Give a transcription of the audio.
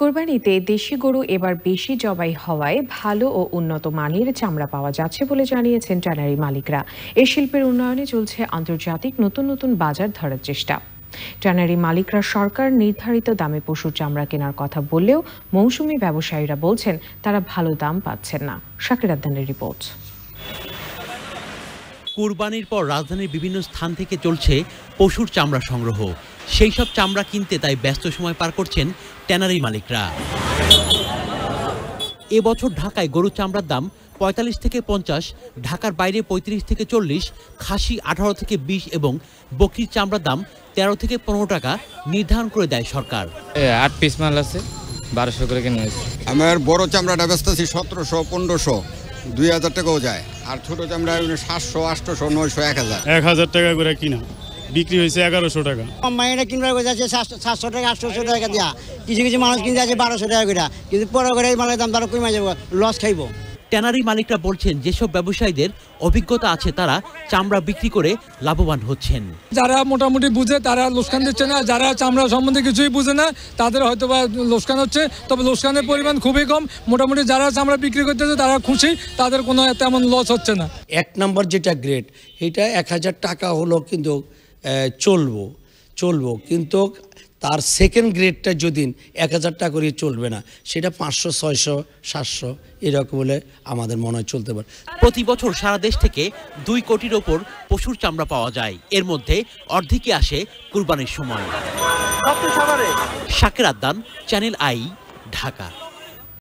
কোরবানিতে দেশি গরু এবার বেশি জবাই হওয়ায় ভালো ও উন্নত মানের চামড়া পাওয়া যাচ্ছে বলে জানিয়েছেন ট্যানারি মালিকরা এ শিল্পের উন্নয়নে চলছে আন্তর্জাতিক নতুন নতুন বাজার ধরার চেষ্টা ট্যানারি মালিকরা সরকার নির্ধারিত দামে পশুর চামড়া কেনার কথা বললেও মৌসুমি ব্যবসায়ীরা বলছেন তারা ভালো দাম পাচ্ছেন না শাকির আদানের রিপোর্ট কোরবানির পর রাজধানীর বিভিন্ন স্থান থেকে চলছে পশুর চামড়া সংগ্রহ সেই সব চামড়া কিনতে তাই ব্যস্ত সময় পার করছেন ট্যানারি মালিকরা এবছর ঢাকায় গরু চামড়ার দাম পঁয়তাল্লিশ থেকে পঞ্চাশ ঢাকার বাইরে পঁয়ত্রিশ থেকে চল্লিশ খাসি আঠারো থেকে বিশ এবং বকরির চামড়ার দাম তেরো থেকে পনেরো টাকা নির্ধারণ করে দেয় সরকার আট পিস মাল আছে বারোশো করে কিনে আমার বড় চামড়াটা ব্যস্ত আছি সতেরোশো পনেরোশো দুই হাজার টাকাও যায় আর ছোট চামড়া সাতশো আটশো নয়শো এক হাজার এক হাজার টাকা করে কিনা বিক্রি হয়েছে এগারোশো টাকা মায়েরা কিনবার করে যাচ্ছে সাতশো টাকা আটশো টাকা দেওয়া কিছু কিছু মানুষ কিনতে আছে বারোশো টাকা করে কিন্তু পরে করে মালের দাম তারা কমে যাবো লস খাইবো ট্যানারি মালিকরা বলছেন যেসব ব্যবসায়ীদের অভিজ্ঞতা আছে তারা চামড়া বিক্রি করে লাভবান হচ্ছেন যারা মোটামুটি বুঝে তারা লোকসান দিচ্ছে না যারা চামড়া সম্বন্ধে কিছুই বুঝে না তাদের হয়তো বা লোকসান হচ্ছে তবে লোকসানের পরিমাণ খুবই কম মোটামুটি যারা চামড়া বিক্রি করতেছে তারা খুশি তাদের কোনো তেমন লস হচ্ছে না এক নম্বর যেটা গ্রেড এটা এক হাজার টাকা হলো কিন্তু চলবো চলবো কিন্তু তার সেকেন্ড গ্রেডটা যদি এক হাজার টাকা করে চলবে না সেটা পাঁচশো ছয়শো সাতশো এরকম বলে আমাদের মনে হয় চলতে পারে প্রতি বছর সারা দেশ থেকে দুই কোটির ওপর পশুর চামড়া পাওয়া যায় এর মধ্যে অর্ধেকে আসে কুরবানির সময় সাকের আদান চ্যানেল আই ঢাকা